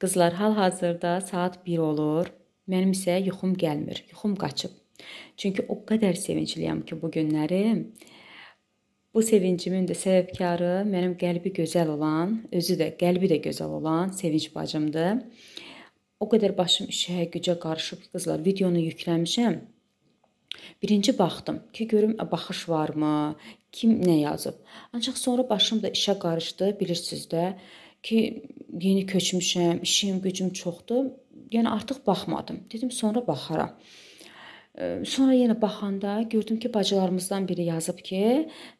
Qızlar, hal-hazırda saat 1 olur. Mənim isə yuxum gəlmir. Yuxum qaçıb. Çünki o qədər sevincliyəm ki, bu günləri bu sevincimin də səbəbkarı mənim qəlbi gözəl olan, özü də qəlbi də gözəl olan Sevinç bacımdır. O qədər başım işə, gücə qarışıb ki, qızlar, videonu yükləmişəm. Birinci baxdım ki, görüm baxış varmı, kim nə yazıb. Ancaq sonra başım da işə qarışdı, bilirsiniz də ki, yeni köçmüşəm, işim, gücüm çoxdur. Yəni artıq baxmadım. Dedim sonra baxaram. Sonra yenə baxanda gördüm ki, bacılarımızdan biri yazıb ki,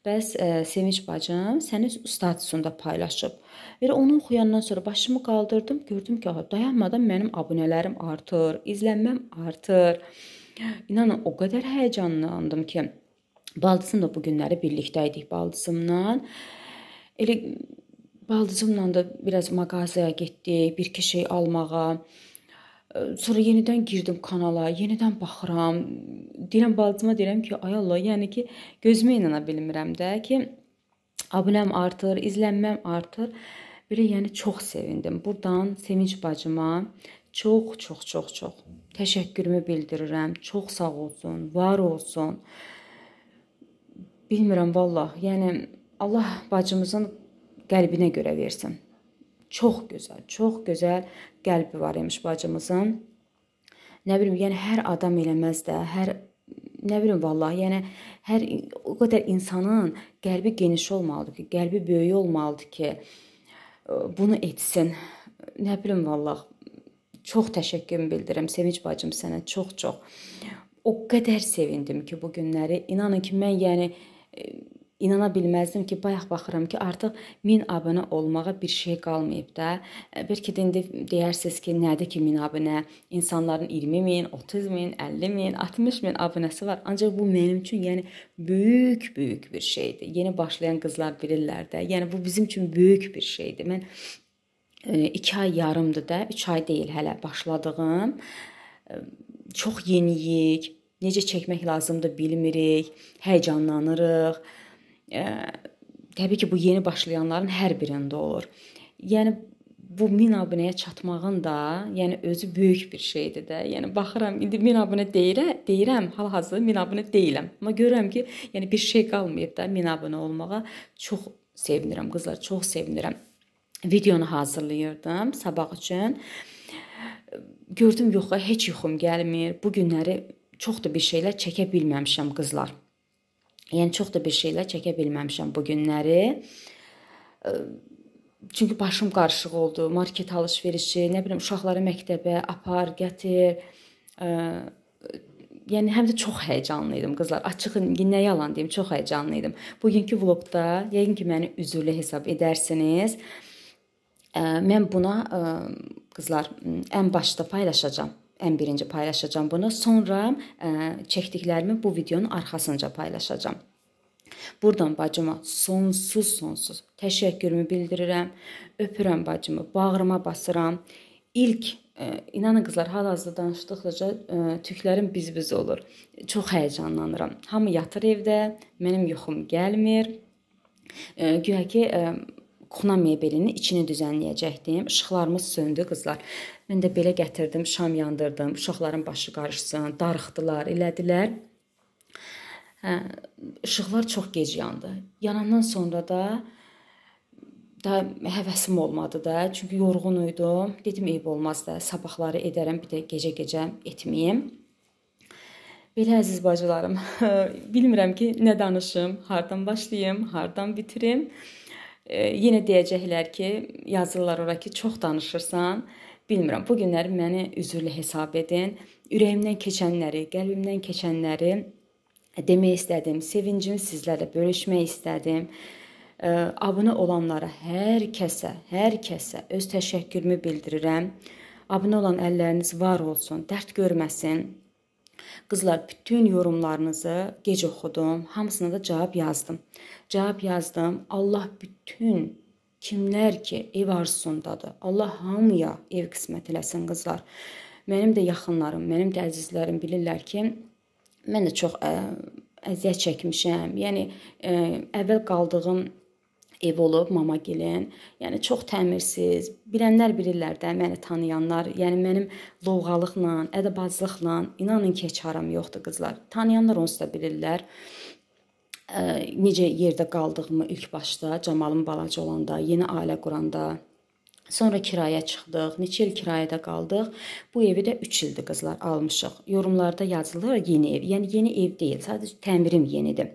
bəs ə, Sevinç bacım sənin statusunda paylaşıb. Və onu oxuyandan sonra başımı qaldırdım, gördüm ki, dayanmadan mənim abunələrim artır, izlənməm artır. İnanın o qədər həyecanlandım ki, baldızımla bu günləri birlikdə idik baldızımla. Elə Baldızımla da biraz mağazaya getdik, bir-iki şey almağa. Sonra yenidən girdim kanala, yenidən baxıram. Deyirəm baldızıma deyirəm ki, ay Allah, yəni ki, gözümə inana bilmirəm də ki, abunəm artır, izlənməm artır. Belə yəni çox sevindim. Burdan Sevinç bacıma çox çox çox çox təşəkkürümü bildirirəm. Çox sağ olsun, var olsun. Bilmirəm vallah. Yəni Allah bacımızın qəlbinə görə versin. Çox gözəl, çox gözəl qəlbi var imiş bacımızın. Nə bilim, yəni hər adam eləməz də, hər nə bilim vallahi, yəni hər o qədər insanın qəlbi geniş olmalıdır ki, qəlbi böyük olmalıdır ki, bunu etsin. Nə bilim vallahi. Çox təşəkkürümü bildirirəm Sevinç bacım sənə çox-çox. O qədər sevindim ki, bu günləri. İnanın ki, mən yəni inana bilməzdim ki, bayaq baxıram ki, artıq 1000 abunə olmağa bir şey qalmayıb da. E, bəlkə də indi deyərsiniz ki, nədir ki 1000 abunə? İnsanların 20 min, 30 min, 50 min, 60 min abunəsi var. Ancaq bu mənim üçün yəni böyük-böyük bir şeydir. Yeni başlayan qızlar bilirlər də. Yəni bu bizim üçün böyük bir şeydir. Mən 2 e, ay yarımdır da, 3 ay deyil hələ başladığım. E, çox yeniyik. Necə çəkmək lazımdır bilmirik, həyecanlanırıq təbii ki, bu yeni başlayanların hər birində olur. Yəni bu 1000 abunəyə çatmağın da, yəni özü böyük bir şeydir də. Yəni baxıram indi 1000 abunə deyirəm, deyirəm hal-hazırda 1000 abunə deyiləm. Amma görürəm ki, yəni bir şey qalmayıb da 1000 abunə olmağa. Çox sevinirəm qızlar, çox sevinirəm. Videonu hazırlayırdım sabah üçün. Gördüm yoxsa heç yuxum gəlmir. Bu günləri çox da bir şeylər çəkə bilməmişəm qızlar. Yəni çox da bir şeylər çəkə bilməmişəm bu günləri. Çünki başım qarışıq oldu. Market alış-verişi, nə bilim uşaqları məktəbə apar, gətir. Yəni həm də çox həyecanlı idim qızlar. Açıq nə yalan deyim, çox həyecanlı idim. Bugünkü vloqda yəqin ki məni üzürlü hesab edərsiniz. Mən buna qızlar e, ən başda paylaşacağam ən birinci paylaşacağam bunu. Sonra ə, e, çəkdiklərimi bu videonun arxasınca paylaşacağam. Burdan bacıma sonsuz sonsuz təşəkkürümü bildirirəm. Öpürəm bacımı, bağrıma basıram. İlk ə, e, inanın qızlar hal-hazırda danışdıqca ə, e, tüklərim biz-biz olur. Çox həyəcanlanıram. Hamı yatır evdə, mənim yuxum gəlmir. Ə, güya ki ə, xuna mebelini içini düzənləyəcəkdim. İşıqlarımız söndü qızlar. Mən də belə gətirdim, şam yandırdım. Uşaqların başı qarışsın, darıxdılar, elədilər. Hə, işıqlar çox gec yandı. Yanandan sonra da da həvəsim olmadı da, çünki yorğun idim. Dedim eyb olmaz da, sabahları edərəm, bir də gecə-gecə etməyim. Belə əziz bacılarım, bilmirəm ki, nə danışım, hardan başlayım, hardan bitirim yenə deyəcəklər ki, yazırlar ora ki, çox danışırsan. Bilmirəm, bu günləri məni üzürlü hesab edin. Ürəyimdən keçənləri, qəlbimdən keçənləri demək istədim. Sevincimi sizlərlə bölüşmək istədim. Abunə olanlara, hər kəsə, hər kəsə öz təşəkkürümü bildirirəm. Abunə olan əlləriniz var olsun, dərd görməsin. Qızlar, bütün yorumlarınızı gec oxudum. Hamısına da cavab yazdım. Cavab yazdım. Allah bütün kimlər ki ev arzusundadır. Allah hamıya ev qismət eləsin qızlar. Mənim də yaxınlarım, mənim də əzizlərim bilirlər ki, mən də çox ə, əziyyət çəkmişəm. Yəni ə, əvvəl qaldığım ev olub Mamagilin. Yəni çox təmirsiz. Bilənlər bilirlər də, məni tanıyanlar, yəni mənim lovğalıqla, ədəbazlıqla inanın ki, heç haram yoxdur qızlar. Tanıyanlar onsuz da bilirlər. Ə, necə yerdə qaldığımı ilk başda, Camalın balaca olanda, yeni ailə quranda, Sonra kirayə çıxdıq. Neçə il kirayədə qaldıq. Bu evi də 3 ildir qızlar almışıq. Yorumlarda yazılır yeni ev. Yəni yeni ev deyil, sadəcə təmirim yenidir.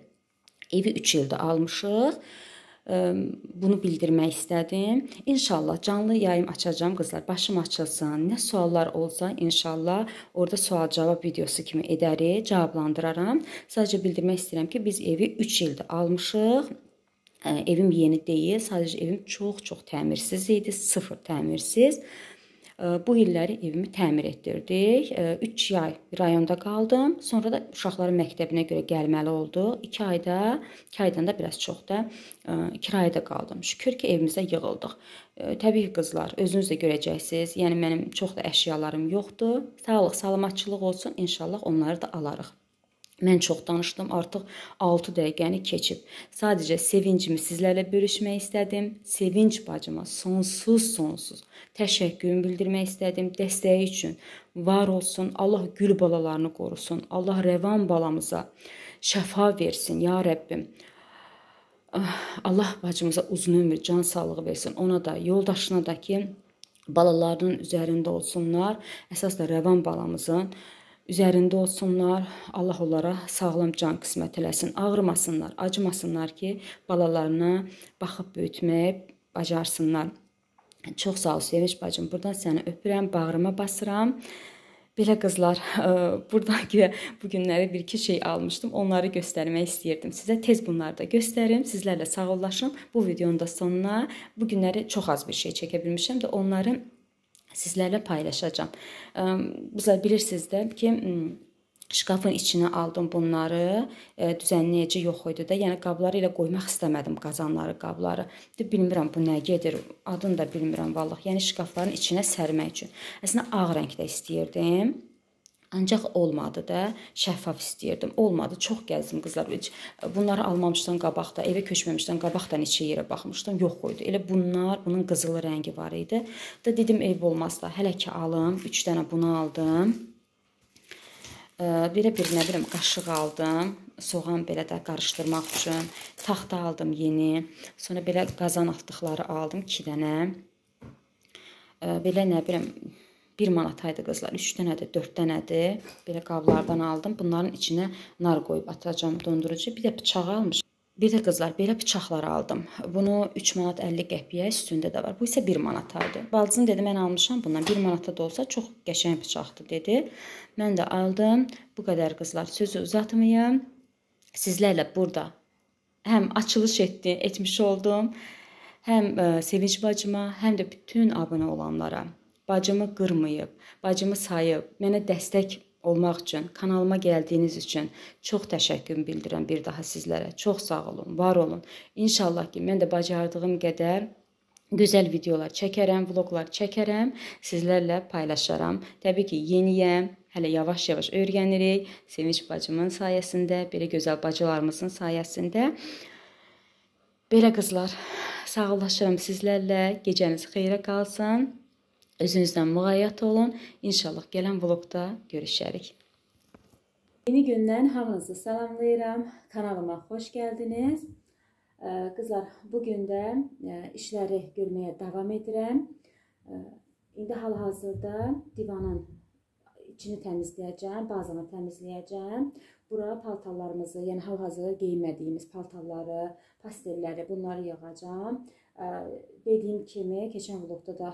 Evi 3 ildir almışıq bunu bildirmək istədim. İnşallah canlı yayım açacağam qızlar. Başım açılsın. Nə suallar olsa inşallah orada sual-cavab videosu kimi edərik, cavablandıraram. Sadəcə bildirmək istəyirəm ki, biz evi 3 ildir almışıq. Evim yeni deyil, sadəcə evim çox-çox təmirsiz idi, sıfır təmirsiz bu illəri evimi təmir etdirdik. 3 ay rayonda qaldım. Sonra da uşaqların məktəbinə görə gəlməli oldu. 2 ayda, 2 aydan da biraz çox da e, kirayədə qaldım. Şükür ki, evimizə yığıldıq. Təbii qızlar, özünüz də görəcəksiniz. Yəni mənim çox da əşyalarım yoxdur. Sağlıq, salamatçılıq olsun. İnşallah onları da alarıq. Mən çox danışdım, artıq 6 dəqiqəni keçib. Sadəcə sevincimi sizlərlə bölüşmək istədim. Sevinç bacıma sonsuz-sonsuz təşəkkürümü bildirmək istədim dəstəyi üçün. Var olsun. Allah gül balalarını qorusun. Allah rəvan balamıza şəfa versin, ya Rəbbim. Ah, Allah bacımıza uzun ömür, can sağlığı versin. Ona da, yoldaşına da ki, balalarının üzərində olsunlar. Əsas da rəvan balamızın üzərində olsunlar. Allah onlara sağlam can qismət eləsin. Ağrımasınlar, acımasınlar ki, balalarına baxıb böyütməyə bacarsınlar. Çox sağ ol Sevinç bacım. Burdan səni öpürəm, bağrıma basıram. Belə qızlar, ə, buradan ki bu günləri bir iki şey almışdım, onları göstərmək istəyirdim. Sizə tez bunları da göstərim, sizlərlə sağollaşım. Bu videonun da sonuna bu günləri çox az bir şey çəkə bilmişəm də onları sizlərlə paylaşacağam. Ehm, bizlər bilirsiniz də ki, hmm, şkafın içinə aldım bunları. E, düzənləyici yox idi də. Yəni qabları elə qoymaq istəmədim qazanları, qabları. De bilmirəm bu nə gedir. Adını da bilmirəm vallah. Yəni şkafların içinə sərmək üçün. Əslində ağ rəngdə istəyirdim. Ancaq olmadı da. Şəffaf istəyirdim. Olmadı. Çox gəzdim qızlar. Heç bunları almamışdan qabaq da, evə köçməmişdən qabaq da neçə yerə baxmışdım. Yox qoydu. Elə bunlar, bunun qızılı rəngi var idi. Da dedim eyb olmaz da. Hələ ki alım. 3 dənə bunu aldım. Belə bir nə bilim qaşıq aldım. Soğan belə də qarışdırmaq üçün. Taxta aldım yeni. Sonra belə qazan atdıqları aldım 2 dənə. Belə nə bilim 1 manat idi qızlar. 3 dənədir, 4 dənədir. Belə qablardan aldım. Bunların içinə nar qoyub atacağam dondurucu. Bir də bıçaq almışam. Bir də qızlar belə bıçaqlar aldım. Bunu 3 manat 50 qəpiyə üstündə də var. Bu isə 1 manat idi. Balcın dedi mən almışam bundan 1 manata da olsa çox qəşəng bıçaqdır dedi. Mən də aldım. Bu qədər qızlar sözü uzatmayım. Sizlərlə burada həm açılış etdi, etmiş oldum. Həm ə, e, Sevinç bacıma, həm də bütün abunə olanlara bacımı qırmayıb, bacımı sayıb, mənə dəstək olmaq üçün, kanalıma gəldiyiniz üçün çox təşəkkür bildirəm bir daha sizlərə. Çox sağ olun, var olun. İnşallah ki, mən də bacardığım qədər gözəl videolar çəkərəm, vloqlar çəkərəm, sizlərlə paylaşaram. Təbii ki, yeniyəm, Hələ yavaş-yavaş öyrənirik. Sevinç bacımın sayəsində, belə gözəl bacılarımızın sayəsində. Belə qızlar, sağollaşıram sizlərlə. Gecəniz xeyrə qalsın. Özünüzdən müğayyət olun. İnşallah gələn vloqda görüşərik. Yeni gündən hamınızı salamlayıram. Kanalıma xoş gəldiniz. Qızlar, bu gün də e, işləri görməyə davam edirəm. İndi hal-hazırda divanın içini təmizləyəcəm, bazanı təmizləyəcəm. Bura paltarlarımızı, yəni hal-hazırda geyinmədiyimiz paltarları, pastelləri bunları yığacam. Dediyim kimi, keçən vlogda da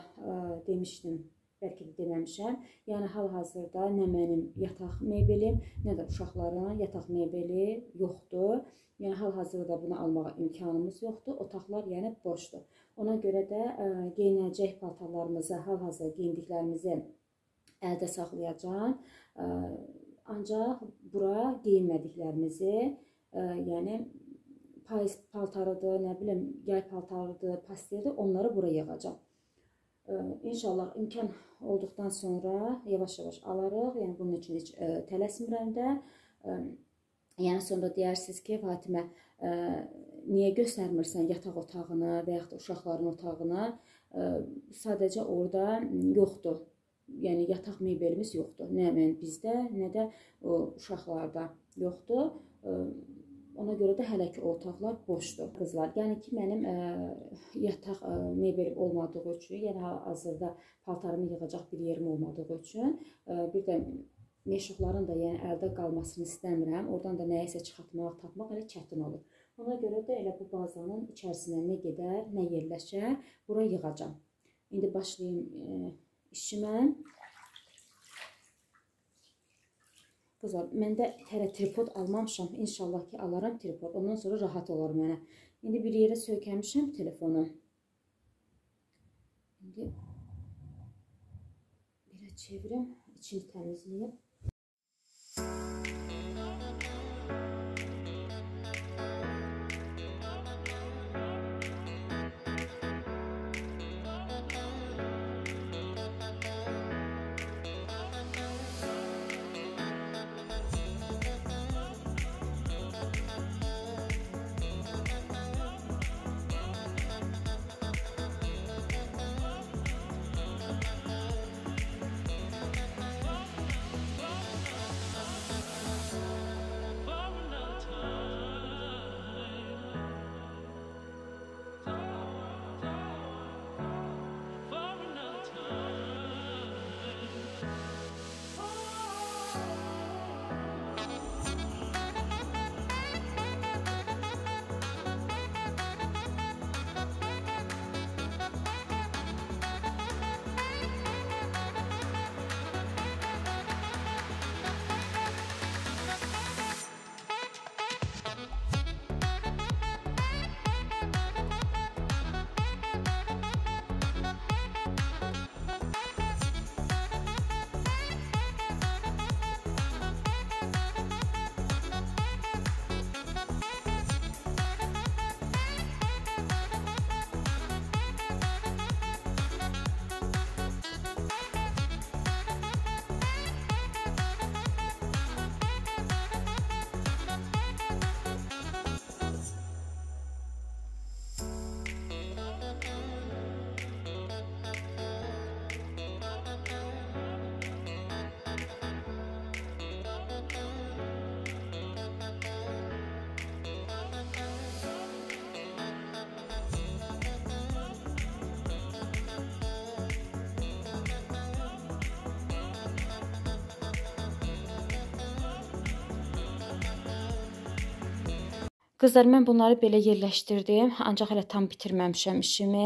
demişdim, bəlkə də deməmişəm. Yəni hal-hazırda nə mənim yataq mebelim, nə də uşaqların yataq mebeli yoxdur. Yəni hal-hazırda bunu almağa imkanımız yoxdur. Otaqlar yəni boşdur. Ona görə də ə, geyinəcək paltarlarımızı, hal-hazırda geyindiklərimizi əldə saxlayacağam. Ə, ancaq bura geyinmədiklərimizi, ə, yəni payız paltarıdır, nə bilim, yay paltarıdır, pasteldir, onları bura yığacam. Ə, inşallah imkan olduqdan sonra yavaş-yavaş alarıq. Yəni bunun üçün heç ə, tələsmirəm də. Ə, yəni sonra deyərsiniz ki, Fatimə, ə, niyə göstərmirsən yataq otağını və yaxud da uşaqların otağını? Ə, sadəcə orada yoxdur. Yəni yataq mebelimiz yoxdur. Nə mən bizdə, nə də ə, uşaqlarda yoxdur. Ə, Ona görə də hələ ki o otaqlar boşdur. Qızlar, yəni ki mənim ə, e, yataq ə, e, mebelim olmadığı üçün, yəni hazırda paltarımı yığacaq bir yerim olmadığı üçün, ə, e, bir də meşuqların da yəni əldə qalmasını istəmirəm. Oradan da nəyisə çıxartmaq, tapmaq elə çətin olur. Ona görə də elə bu bazanın içərisinə nə gedər, nə yerləşər, bura yığacam. İndi başlayım ə, işimə. Qızlar, məndə hələ tripod almamışam. İnşallah ki, alaram tripod. Ondan sonra rahat olar mənə. İndi bir yerə sökəmişəm telefonu. İndi belə çevirəm, içini təmizləyib. Qızlar, mən bunları belə yerləşdirdim, ancaq hələ tam bitirməmişəm işimi.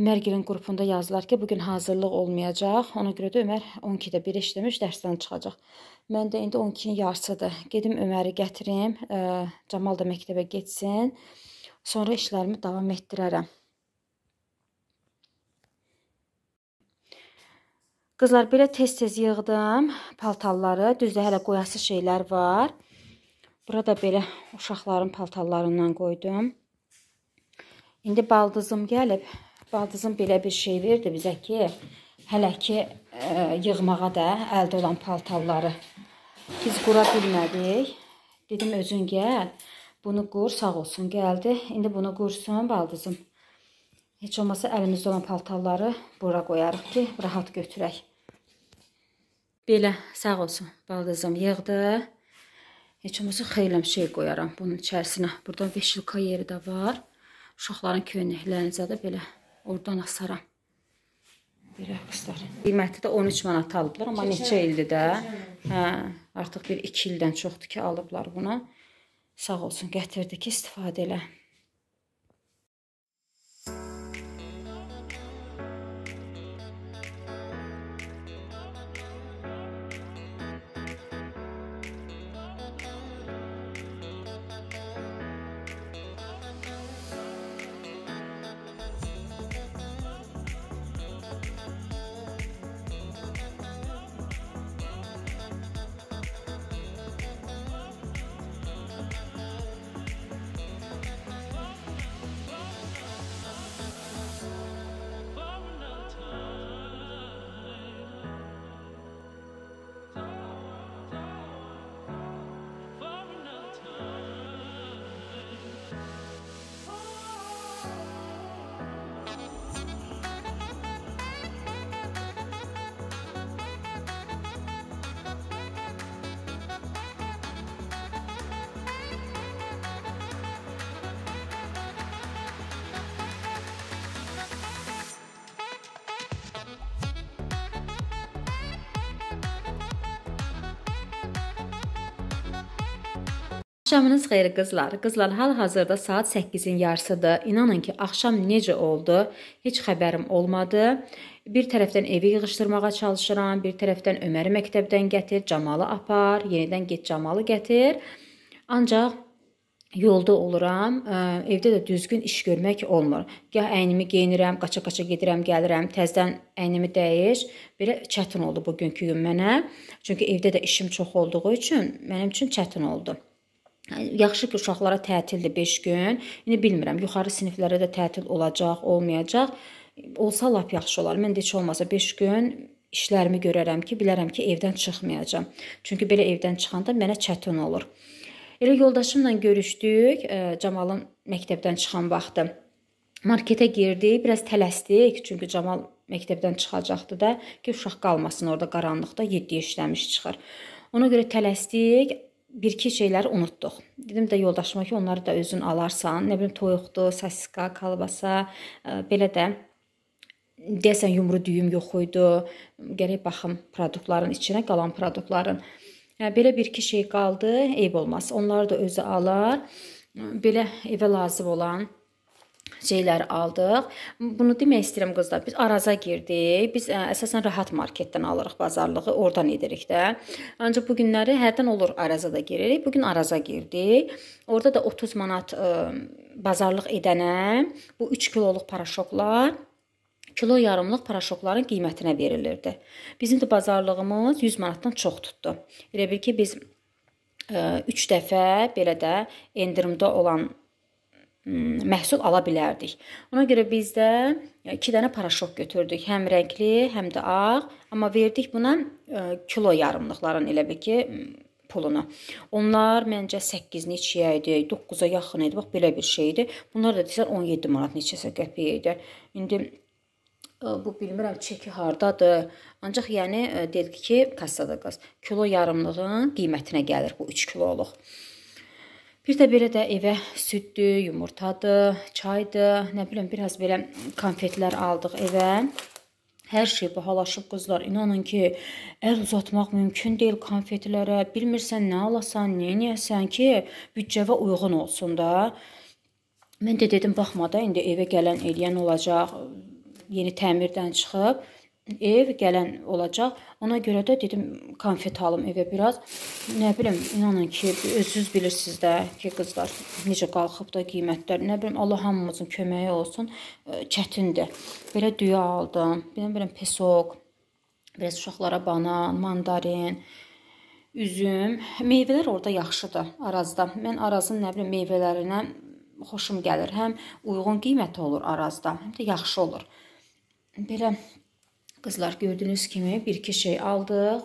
Ömərgilin qrupunda yazdılar ki, bu gün hazırlıq olmayacaq. Ona görə də Ömər 12-də 1 işləmiş, dərsdən çıxacaq. Mən də indi 12-nin yarısıdır. Gedim Öməri gətirim, Camal da məktəbə getsin. Sonra işlərimi davam etdirərəm. Qızlar, belə tez-tez yığdım paltarları. Düzdür, hələ qoyası şeylər var. Burada belə uşaqların paltarlarından qoydum. İndi baldızım gəlib. Baldızım belə bir şey verdi bizə ki, hələ ki ə, e, yığmağa da əldə olan paltarları biz qura bilmədik. Dedim özün gəl, bunu qur, sağ olsun gəldi. İndi bunu qursun baldızım. Heç olmasa əlimizdə olan paltarları bura qoyarıq ki, rahat götürək. Belə, sağ olsun baldızım yığdı. Heç olmasa xeyləm şey qoyaram bunun içərisinə. Burada veşilka yeri də var. Uşaqların köynəklərinizə də belə oradan asaram. Belə qızlar. Qiyməti də 13 manat alıblar, amma neçə ildir də. Hə, artıq bir 2 ildən çoxdur ki, alıblar bunu. Sağ olsun, gətirdi ki, istifadə elə. Axşamınız xeyir qızlar. Qızlar, hal-hazırda saat 8-in yarısıdır. İnanın ki, axşam necə oldu, heç xəbərim olmadı. Bir tərəfdən evi yığışdırmağa çalışıram, bir tərəfdən Öməri məktəbdən gətir, Camalı apar, yenidən get Camalı gətir. Ancaq yolda oluram, evdə də düzgün iş görmək olmur. Gah əynimi geyinirəm, qaça-qaça gedirəm, gəlirəm, təzədən əynimi dəyiş. Belə çətin oldu bugünkü gün mənə. Çünki evdə də işim çox olduğu üçün mənim üçün çətin oldu. Yaxşı ki, uşaqlara tətildir 5 gün. İndi bilmirəm, yuxarı siniflərə də tətil olacaq, olmayacaq. Olsa lap yaxşı olar. Mən də heç olmasa 5 gün işlərimi görərəm ki, bilərəm ki, evdən çıxmayacağam. Çünki belə evdən çıxanda mənə çətin olur. Elə yoldaşımla görüşdük, Camalın məktəbdən çıxan vaxtı. Marketə girdik, biraz tələsdik, çünki Camal məktəbdən çıxacaqdı da ki, uşaq qalmasın orada qaranlıqda 7 işləmiş çıxır. Ona görə tələsdik bir-iki şeyləri unutduq. Dedim də yoldaşıma ki, onları da özün alarsan. Nə bilim toyuqdu, sasiska, kalbasa, e, belə də deyəsən yumru düyüm yox idi. Gərək baxım produktların içinə qalan produktların. Yəni belə bir-iki şey qaldı, eyb olmaz. Onları da özü alar. Belə evə lazım olan şeyləri aldıq. Bunu demək istəyirəm qızlar, biz Araza girdik. Biz ə, əsasən rahat marketdən alırıq bazarlığı, oradan edirik də. Ancaq bu günləri hərdən olur Araza da giririk. Bu gün Araza girdik. Orada da 30 manat ə, bazarlıq edənə bu 3 kiloluq paraşoklar kilo yarımlıq paraşokların qiymətinə verilirdi. Bizim də bazarlığımız 100 manatdan çox tutdu. Elə bil ki biz 3 dəfə belə də endirimdə olan Hmm, məhsul ala bilərdik. Ona görə biz də 2 e, dənə paraşok götürdük, həm rəngli, həm də ağ, amma verdik buna e, kilo yarımlıqların elə bil ki pulunu. Onlar məncə 8 neçəyə idi, 9-a yaxın idi. Bax belə bir şey idi. Bunlar da desən 17 manat neçəsə qəpiyə idi. İndi e, bu bilmirəm çeki hardadır. Ancaq yəni dedik ki, kassada qaz kilo yarımlığın qiymətinə gəlir bu 3 kiloluq. Bir də belə də evə süddür, yumurtadır, çaydır, nə bilim, biraz belə konfetlər aldıq evə. Hər şey bahalaşıb qızlar. İnanın ki, əl uzatmaq mümkün deyil konfetlərə. Bilmirsən nə alasan, nə edəsən ki, büdcəvə uyğun olsun da. Mən də dedim baxma da, indi evə gələn eləyən olacaq. Yeni təmirdən çıxıb ev gələn olacaq. Ona görə də dedim konfet alım evə biraz. Nə bilim, inanın ki, özünüz bilirsiniz də ki, qızlar necə qalxıb da qiymətlər. Nə bilim, Allah hamımızın köməyi olsun. E, çətindir. Belə düyə aldım. Bilmirəm, pesok, biraz uşaqlara banan, mandarin, üzüm, meyvələr orada yaxşıdır Arazda. Mən Arazın nə bilim meyvələrinə xoşum gəlir. Həm uyğun qiymət olur Arazda, həm də yaxşı olur. Belə Qızlar gördüyünüz kimi bir-iki şey aldıq.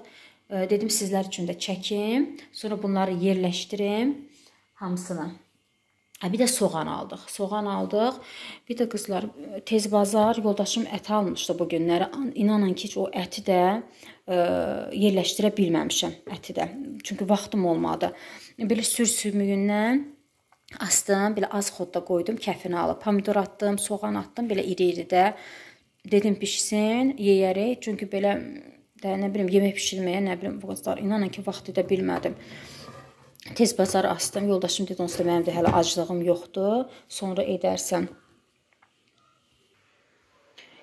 Dedim sizlər üçün də çəkim. Sonra bunları yerləşdirim hamısını. Hə, bir də soğan aldıq. Soğan aldıq. Bir də qızlar e, tez bazar yoldaşım ət almışdı bu günləri. İnanın ki, o əti də ə, e, yerləşdirə bilməmişəm əti də. Çünki vaxtım olmadı. Belə sür-sümüyündən astım, belə az xodda qoydum, kəfini alıb. Pomidor atdım, soğan atdım, belə iri-iri də dedim bişsin, yeyərik. Çünki belə də nə bilim yemək bişirməyə, nə bilim bu qədər inanın ki, vaxt edə bilmədim. Tez bazar açdım. Yoldaşım dedi, onsuz da mənim də hələ aclığım yoxdur. Sonra edərsən.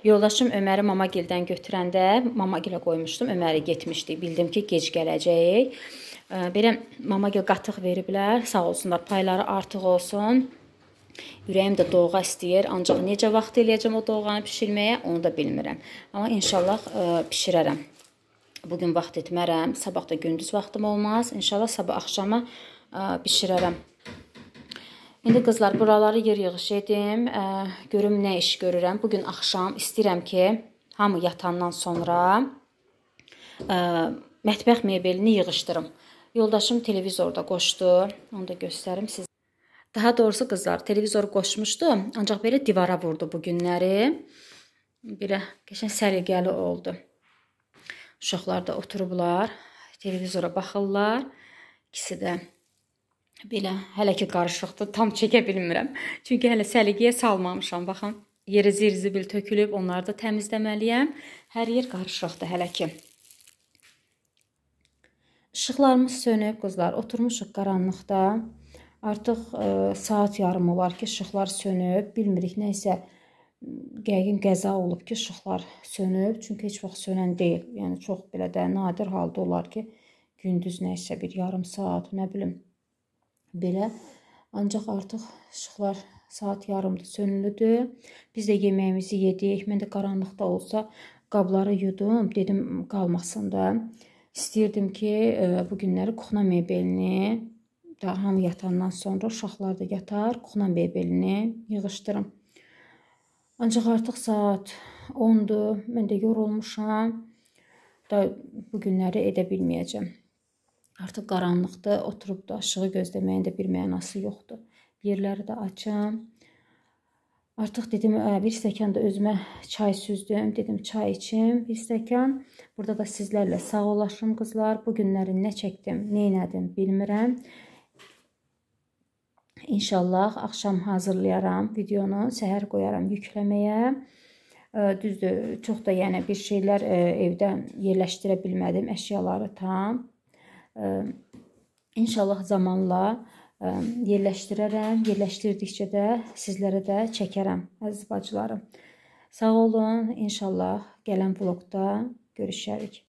Yoldaşım Öməri Mamagildən götürəndə Mamagilə qoymuşdum. Öməri getmişdi. Bildim ki, gec gələcək. Belə Mamagil qatıq veriblər. Sağ olsunlar. Payları artıq olsun. Ürəyim də dolğa istəyir, ancaq necə vaxt eləyəcəm o dolğanı bişirməyə, onu da bilmirəm. Amma inşallah ə, e, bişirərəm. Bu gün vaxt etmərəm, sabah da gündüz vaxtım olmaz. İnşallah sabah axşama ə, e, bişirərəm. İndi qızlar buraları yer yığış edim. Ə, e, görüm nə iş görürəm. Bu gün axşam istəyirəm ki, hamı yatandan sonra ə, mətbəx mebelini yığışdırım. Yoldaşım televizorda qoşdu. Onu da göstərim sizə. Daha doğrusu qızlar televizor qoşmuşdu, ancaq belə divara vurdu bu günləri. Belə qəşəng səliqəli oldu. Uşaqlar da oturublar, televizora baxırlar. İkisi də belə hələ ki qarışıqdır, tam çəkə bilmirəm. Çünki hələ səliqəyə salmamışam, baxın. Yerə zirzibil tökülüb, onları da təmizləməliyəm. Hər yer qarışıqdır hələ ki. Işıqlarımız sönüb, qızlar. Oturmuşuq qaranlıqda. Artıq ə, e, saat yarımı var ki, işıqlar sönüb. Bilmirik, nə isə yəqin qəza olub ki, işıqlar sönüb. Çünki heç vaxt sönən deyil. Yəni çox belə də nadir halda olar ki, gündüz nə isə bir yarım saat, nə bilim belə. Ancaq artıq işıqlar saat yarımdır sönülüdür. Biz də yeməyimizi yedik. Mən də qaranlıqda olsa qabları yudum, dedim qalmasın da. İstəyirdim ki, e, bu günləri kuxna mebelini da hamı yatandan sonra uşaqlar da yatar, kuxunan bebelini yığışdırım. Ancaq artıq saat 10-dur. Mən də yorulmuşam. Da bu günləri edə bilməyəcəm. Artıq qaranlıqda oturub da işığı gözləməyin də bir mənası yoxdur. Yerləri də açam. Artıq dedim, bir stəkan da özümə çay süzdüm. Dedim, çay içim, bir stəkan. Burada da sizlərlə sağollaşım qızlar. Bu günləri nə çəkdim, nə etdim bilmirəm. İnşallah axşam hazırlayaram videonu, səhər qoyaram yükləməyə. Düzdür, çox da yəni bir şeylər evdə yerləşdirə bilmədim əşyaları tam. İnşallah zamanla yerləşdirərəm, yerləşdirdikcə də sizlərə də çəkərəm, əziz bacılarım. Sağ olun, inşallah gələn vloqda görüşərik.